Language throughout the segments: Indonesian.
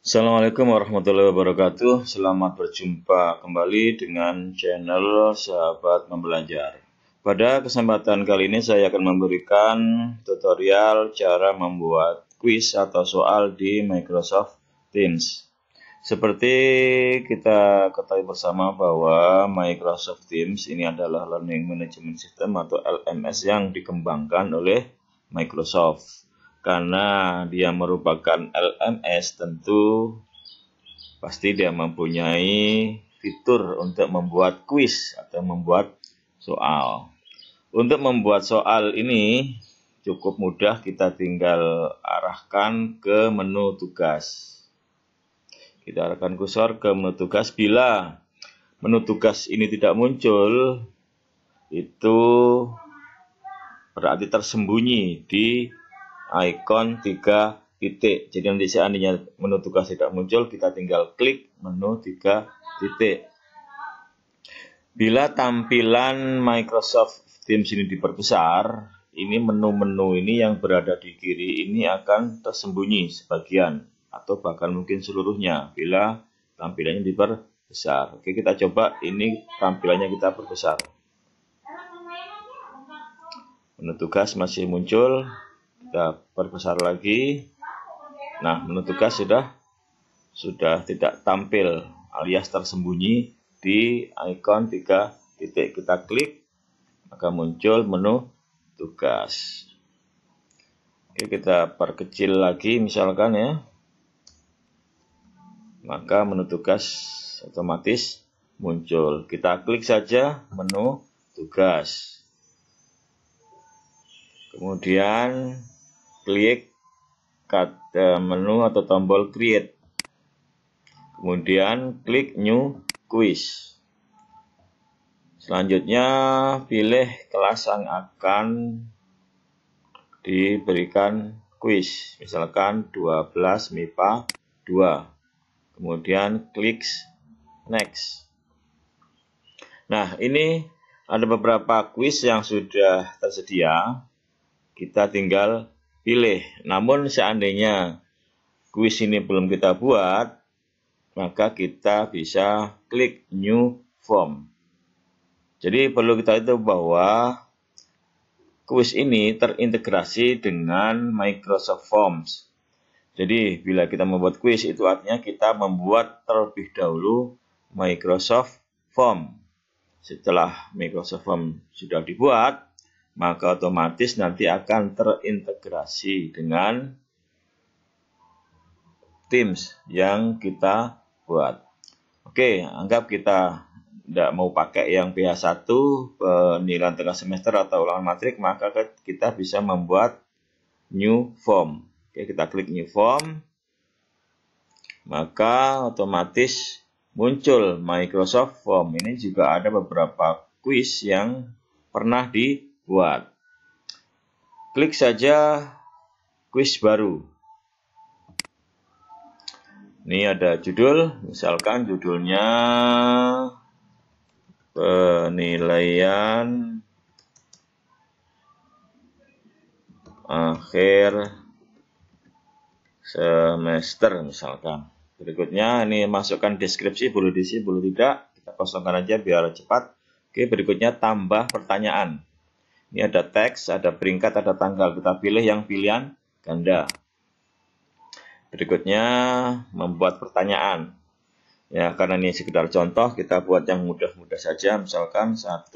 Assalamualaikum warahmatullahi wabarakatuh. Selamat berjumpa kembali dengan channel Sahabat Membelajar. Pada kesempatan kali ini saya akan memberikan tutorial cara membuat quiz atau soal di Microsoft Teams. Seperti kita ketahui bersama bahwa Microsoft Teams ini adalah Learning Management System atau LMS yang dikembangkan oleh Microsoft karena dia merupakan LMS tentu pasti dia mempunyai fitur untuk membuat kuis atau membuat soal. Untuk membuat soal ini cukup mudah kita tinggal arahkan ke menu tugas. Kita arahkan kursor ke menu tugas bila menu tugas ini tidak muncul itu berarti tersembunyi di icon tiga titik. Jadi nanti seandainya menu tugas tidak muncul, kita tinggal klik menu tiga titik. Bila tampilan Microsoft Teams ini diperbesar, ini menu-menu ini yang berada di kiri ini akan tersembunyi sebagian atau bahkan mungkin seluruhnya bila tampilannya diperbesar. Oke, kita coba ini tampilannya kita perbesar. Menu tugas masih muncul, kita perbesar lagi nah menu tugas sudah sudah tidak tampil alias tersembunyi di icon tiga titik kita klik maka muncul menu tugas oke kita perkecil lagi misalkan ya maka menu tugas otomatis muncul kita klik saja menu tugas kemudian klik kata eh, menu atau tombol create. Kemudian klik new quiz. Selanjutnya pilih kelas yang akan diberikan quiz. Misalkan 12 MIPA 2. Kemudian klik next. Nah, ini ada beberapa quiz yang sudah tersedia. Kita tinggal pilih. Namun seandainya kuis ini belum kita buat, maka kita bisa klik new form. Jadi perlu kita itu bahwa kuis ini terintegrasi dengan Microsoft Forms. Jadi bila kita membuat kuis itu artinya kita membuat terlebih dahulu Microsoft Form. Setelah Microsoft Form sudah dibuat, maka otomatis nanti akan terintegrasi dengan Teams yang kita buat. Oke, anggap kita tidak mau pakai yang PH1 penilaian tengah semester atau ulangan matrik, maka kita bisa membuat new form. Oke, kita klik new form. Maka otomatis muncul Microsoft Form. Ini juga ada beberapa quiz yang pernah di buat. Klik saja quiz baru. Ini ada judul, misalkan judulnya penilaian akhir semester misalkan. Berikutnya ini masukkan deskripsi boleh diisi boleh tidak. Kita kosongkan aja biar cepat. Oke, berikutnya tambah pertanyaan. Ini ada teks, ada peringkat, ada tanggal. Kita pilih yang pilihan ganda. Berikutnya membuat pertanyaan. Ya, karena ini sekedar contoh, kita buat yang mudah-mudah saja. Misalkan 1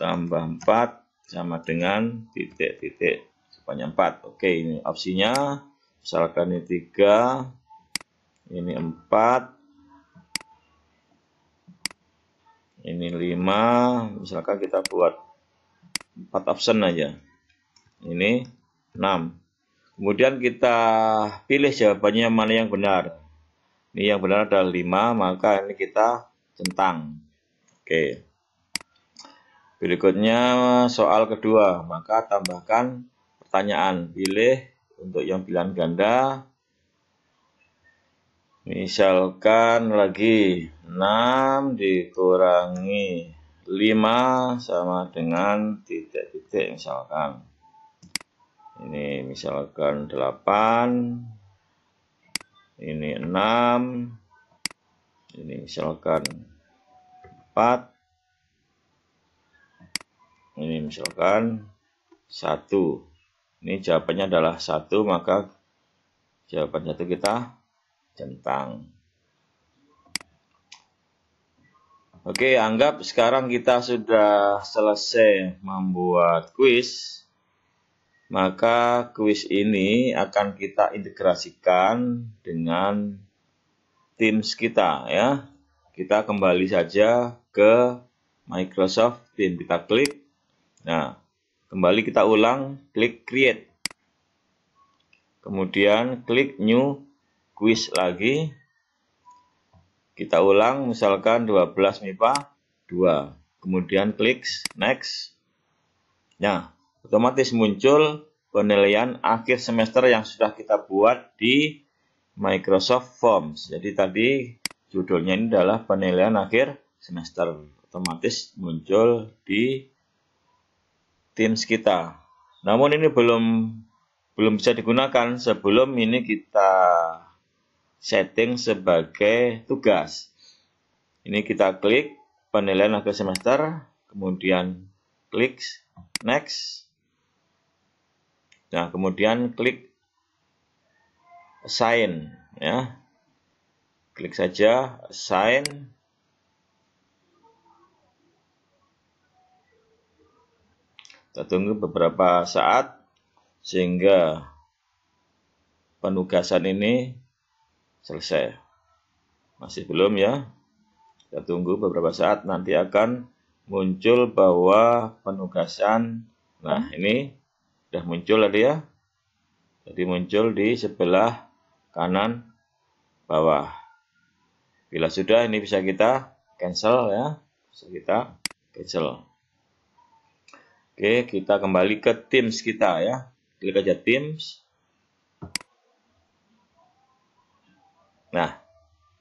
tambah 4 sama dengan titik-titik sebanyak 4. Oke, ini opsinya. Misalkan ini 3, ini 4, ini 5. Misalkan kita buat 4 option aja. Ini 6. Kemudian kita pilih jawabannya mana yang benar. Ini yang benar adalah 5, maka ini kita centang. Oke. Berikutnya soal kedua, maka tambahkan pertanyaan. Pilih untuk yang pilihan ganda. Misalkan lagi 6 dikurangi 5 sama dengan titik-titik misalkan ini misalkan 8 ini 6 ini misalkan 4 ini misalkan 1 ini jawabannya adalah 1 maka jawabannya itu kita centang Oke, anggap sekarang kita sudah selesai membuat kuis. Maka kuis ini akan kita integrasikan dengan Teams kita ya. Kita kembali saja ke Microsoft Teams. Kita klik. Nah, kembali kita ulang, klik create. Kemudian klik new quiz lagi. Kita ulang misalkan 12 MIPA 2. Kemudian klik next. Nah, otomatis muncul penilaian akhir semester yang sudah kita buat di Microsoft Forms. Jadi tadi judulnya ini adalah penilaian akhir semester. Otomatis muncul di Teams kita. Namun ini belum belum bisa digunakan sebelum ini kita setting sebagai tugas. Ini kita klik penilaian akhir semester, kemudian klik next. Nah, kemudian klik assign ya. Klik saja assign. Kita tunggu beberapa saat sehingga penugasan ini selesai. Masih belum ya? Kita tunggu beberapa saat nanti akan muncul bahwa penugasan. Nah, ini sudah muncul tadi ya. Jadi muncul di sebelah kanan bawah. Bila sudah ini bisa kita cancel ya. Bisa kita cancel. Oke, kita kembali ke Teams kita ya. Klik aja Teams. Nah,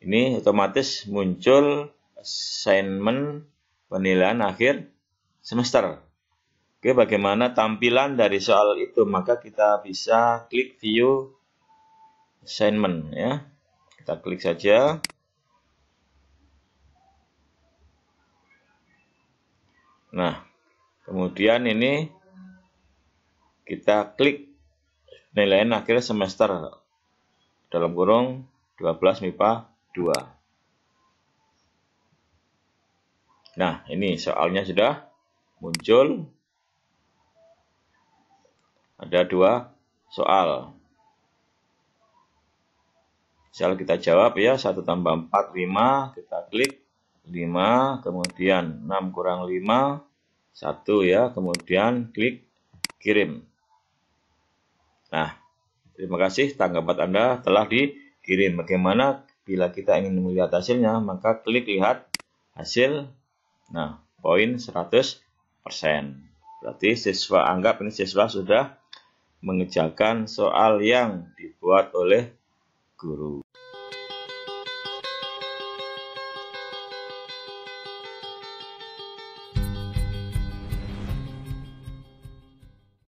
ini otomatis muncul assignment penilaian akhir semester. Oke, bagaimana tampilan dari soal itu? Maka kita bisa klik view assignment ya. Kita klik saja. Nah, kemudian ini kita klik nilai akhir semester dalam kurung 12 MIPA 2. Nah, ini soalnya sudah muncul. Ada dua soal. Misal kita jawab ya, 1 tambah 4, 5, kita klik 5, kemudian 6 kurang 5, 1 ya, kemudian klik kirim. Nah, terima kasih tanggapan Anda telah di kirim. Bagaimana bila kita ingin melihat hasilnya, maka klik lihat hasil. Nah, poin 100%. Berarti siswa anggap ini siswa sudah mengejarkan soal yang dibuat oleh guru.